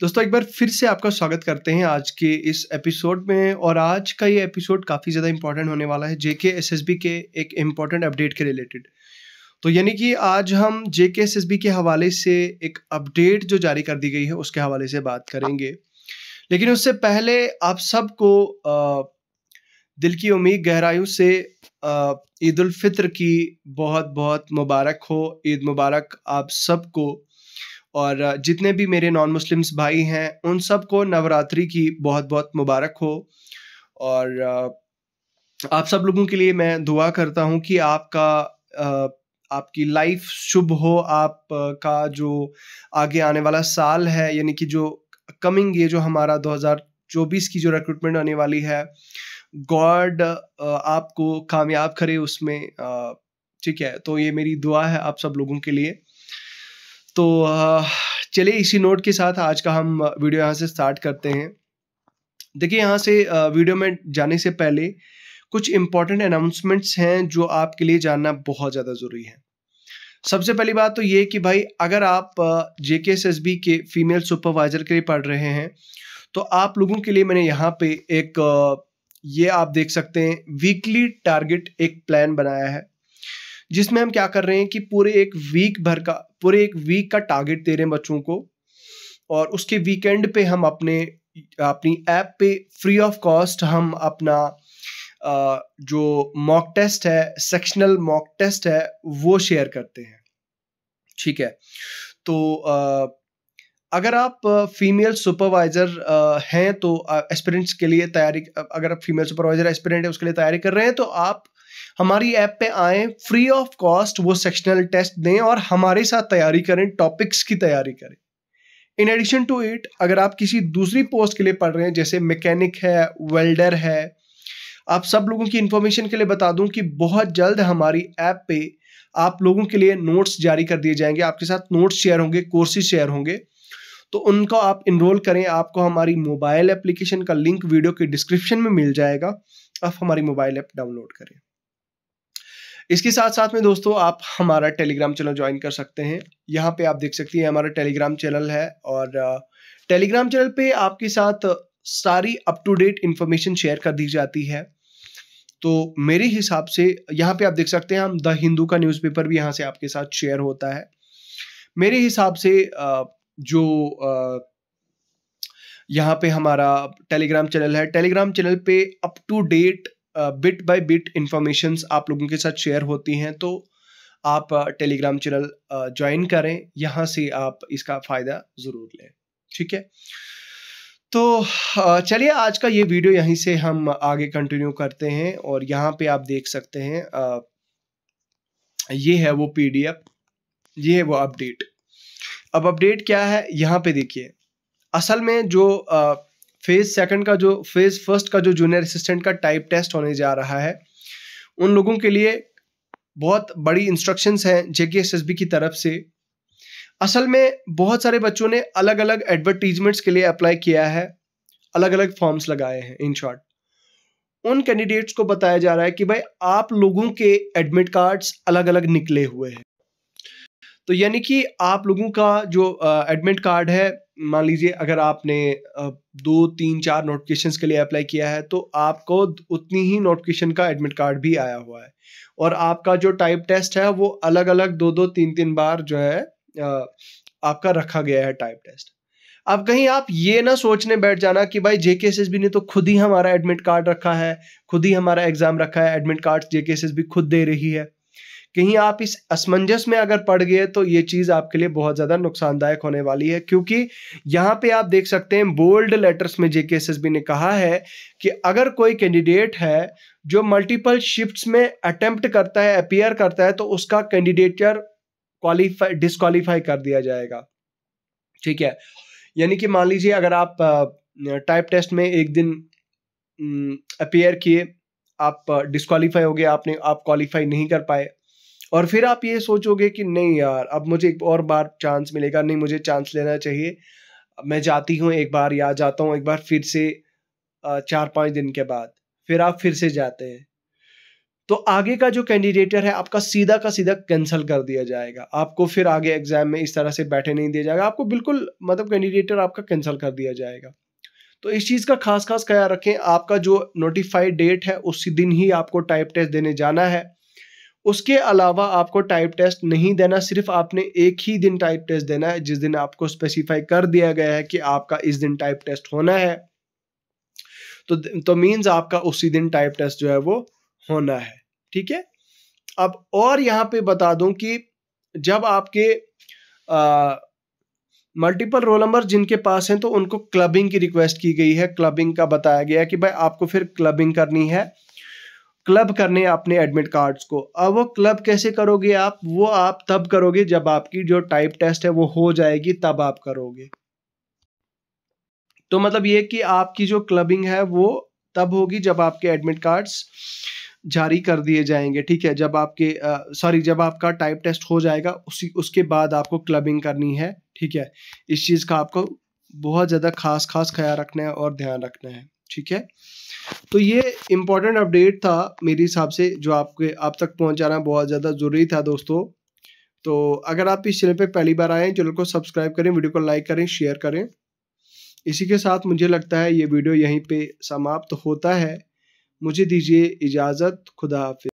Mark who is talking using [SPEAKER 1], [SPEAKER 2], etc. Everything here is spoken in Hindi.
[SPEAKER 1] दोस्तों एक बार फिर से आपका स्वागत करते हैं आज के इस एपिसोड में और आज का ये एपिसोड काफ़ी ज़्यादा इंपॉर्टेंट होने वाला है जेके बी के एक इम्पॉर्टेंट अपडेट के रिलेटेड तो यानी कि आज हम जेके एस एस बी के हवाले से एक अपडेट जो जारी कर दी गई है उसके हवाले से बात करेंगे लेकिन उससे पहले आप सबको दिल की उम्मीद गहराइयों से ईद उल फित्र की बहुत बहुत मुबारक हो ईद मुबारक आप सबको और जितने भी मेरे नॉन मुस्लिम्स भाई हैं उन सब को नवरात्रि की बहुत बहुत मुबारक हो और आप सब लोगों के लिए मैं दुआ करता हूँ कि आपका आपकी लाइफ शुभ हो आपका जो आगे आने वाला साल है यानी कि जो कमिंग ये जो हमारा 2024 की जो रिक्रूटमेंट होने वाली है गॉड आपको कामयाब करे उसमें ठीक है तो ये मेरी दुआ है आप सब लोगों के लिए तो चलिए इसी नोट के साथ आज का हम वीडियो यहाँ से स्टार्ट करते हैं देखिए यहाँ से वीडियो में जाने से पहले कुछ इंपॉर्टेंट अनाउंसमेंट्स हैं जो आपके लिए जानना बहुत ज़्यादा ज़रूरी है सबसे पहली बात तो ये कि भाई अगर आप J K S S B के फीमेल सुपरवाइज़र के लिए पढ़ रहे हैं तो आप लोगों के लिए मैंने यहाँ पे एक ये आप देख सकते हैं वीकली टारगेट एक प्लान बनाया है जिसमें हम क्या कर रहे हैं कि पूरे एक वीक भर का पूरे एक वीक का टारगेट दे रहे हैं बच्चों को और उसके वीकेंड पे हम अपने अपनी ऐप पे फ्री ऑफ कॉस्ट हम अपना जो मॉक टेस्ट है सेक्शनल मॉक टेस्ट है वो शेयर करते हैं ठीक है तो अगर आप फीमेल सुपरवाइज़र हैं तो एस्पिरेंट्स के लिए तैयारी अगर आप फीमेल सुपरवाइज़र एस्पिरेंट है उसके लिए तैयारी कर रहे हैं तो आप हमारी ऐप पे आए फ्री ऑफ कॉस्ट वो सेक्शनल टेस्ट दें और हमारे साथ तैयारी करें टॉपिक्स की तैयारी करें इन एडिशन टू इट अगर आप किसी दूसरी पोस्ट के लिए पढ़ रहे हैं जैसे मैकेनिक है वेल्डर है आप सब लोगों की इंफॉर्मेशन के लिए बता दूं कि बहुत जल्द हमारी ऐप पे आप लोगों के लिए नोट्स जारी कर दिए जाएंगे आपके साथ नोट्स शेयर होंगे कोर्सेज शेयर होंगे तो उनको आप इनरोल करें आपको हमारी मोबाइल एप्लीकेशन का लिंक वीडियो के डिस्क्रिप्शन में मिल जाएगा आप हमारी मोबाइल ऐप डाउनलोड करें इसके साथ साथ में दोस्तों आप हमारा टेलीग्राम चैनल ज्वाइन कर सकते हैं यहाँ पे आप देख सकती हैं हमारा टेलीग्राम चैनल है और टेलीग्राम चैनल पे आपके साथ सारी up to date information share कर दी जाती है तो मेरे हिसाब से यहाँ पे आप देख सकते हैं हम द हिंदू का न्यूज़पेपर भी यहाँ से आपके साथ शेयर होता है मेरे हिसाब से जो यहाँ पे हमारा टेलीग्राम चैनल है टेलीग्राम चैनल पे up to date bit by bit information आप लोगों के साथ शेयर होती हैं तो आप टेलीग्राम चैनल ज्वाइन करें यहाँ से आप इसका फ़ायदा ज़रूर लें ठीक है तो चलिए आज का ये वीडियो यहीं से हम आगे कंटिन्यू करते हैं और यहाँ पे आप देख सकते हैं ये है वो पीडीएफ ये है वो अपडेट अब अपडेट क्या है यहाँ पे देखिए असल में जो फेज सेकंड का जो फेज फर्स्ट का जो जूनियर असिस्टेंट का टाइप टेस्ट होने जा रहा है उन लोगों के लिए बहुत बड़ी इंस्ट्रक्शंस हैं जेके की तरफ से असल में बहुत सारे बच्चों ने अलग अलग एडवर्टीजमेंट्स के लिए अप्लाई किया है अलग अलग फॉर्म्स लगाए हैं इन शॉर्ट उन कैंडिडेट्स को बताया जा रहा है कि भाई आप लोगों के एडमिट कार्ड्स अलग अलग निकले हुए हैं तो यानी कि आप लोगों का जो एडमिट कार्ड है मान लीजिए अगर आपने दो तीन चार नोटिफिकेशन के लिए अप्लाई किया है तो आपको उतनी ही नोटिफिकेशन का एडमिट कार्ड भी आया हुआ है और आपका जो टाइप टेस्ट है वो अलग अलग दो दो तीन तीन बार जो है आपका रखा गया है टाइप टेस्ट अब कहीं आप ये ना सोचने बैठ जाना कि भाई जेके एस ने तो खुद ही हमारा एडमिट कार्ड रखा है खुद ही हमारा एग्जाम रखा है एडमिट कार्ड जेके भी खुद दे रही है कहीं आप इस असमंजस में अगर पड़ गए तो ये चीज़ आपके लिए बहुत ज़्यादा नुकसानदायक होने वाली है क्योंकि यहाँ पे आप देख सकते हैं बोल्ड लेटर्स में जेके एस ने कहा है कि अगर कोई कैंडिडेट है जो मल्टीपल शिफ्ट्स में अटेम्प्ट करता है अपियर करता है तो उसका कैंडिडेटर क्वालिफाई डिसक्वालीफाई कर दिया जाएगा ठीक है यानी कि मान लीजिए अगर आप टाइप टेस्ट में एक दिन अपेयर किए आप डिस्कालीफाई हो गए आपने आप क्वालिफाई नहीं कर पाए और फिर आप ये सोचोगे कि नहीं यार अब मुझे एक और बार चांस मिलेगा नहीं मुझे चांस लेना चाहिए मैं जाती हूँ एक बार या जाता हूँ एक बार फिर से चार पाँच दिन के बाद फिर आप फिर से जाते हैं तो आगे का जो कैंडिडेटर है आपका सीधा का सीधा कैंसिल कर दिया जाएगा आपको फिर आगे एग्जाम में इस तरह से बैठे नहीं दिया जाएगा आपको बिल्कुल मतलब कैंडिडेटर आपका कैंसिल कर दिया जाएगा तो इस चीज़ का खास खास ख्याल रखें आपका जो नोटिफाइड डेट है उसी दिन ही आपको टाइप टेस्ट देने जाना है उसके अलावा आपको टाइप टेस्ट नहीं देना सिर्फ आपने एक ही दिन टाइप टेस्ट देना है जिस दिन आपको स्पेसिफाई कर दिया गया है कि आपका इस दिन टाइप टेस्ट होना है तो तो मींस आपका उसी दिन टाइप टेस्ट जो है वो होना है ठीक है अब और यहाँ पे बता दूं कि जब आपके मल्टीपल रोल नंबर जिनके पास हैं तो उनको क्लबिंग की रिक्वेस्ट की गई है क्लबिंग का बताया गया कि भाई आपको फिर क्लबिंग करनी है क्लब करने अपने एडमिट कार्ड्स को अब वो क्लब कैसे करोगे आप वो आप तब करोगे जब आपकी जो टाइप टेस्ट है वो हो जाएगी तब आप करोगे तो मतलब ये कि आपकी जो क्लबिंग है वो तब होगी जब आपके एडमिट कार्ड्स जारी कर दिए जाएंगे ठीक है जब आपके सॉरी जब आपका टाइप टेस्ट हो जाएगा उसी उसके बाद आपको क्लबिंग करनी है ठीक है इस चीज़ का आपको बहुत ज़्यादा खास खास ख्याल रखना है और ध्यान रखना है ठीक है तो ये इम्पोर्टेंट अपडेट था मेरे हिसाब से जो आपके आप तक पहुंचाना बहुत ज़्यादा ज़रूरी था दोस्तों तो अगर आप इस चैनल पर पहली बार आएँ चैनल को सब्सक्राइब करें वीडियो को लाइक करें शेयर करें इसी के साथ मुझे लगता है ये वीडियो यहीं पर समाप्त होता है मुझे दीजिए इजाज़त खुदा हाफि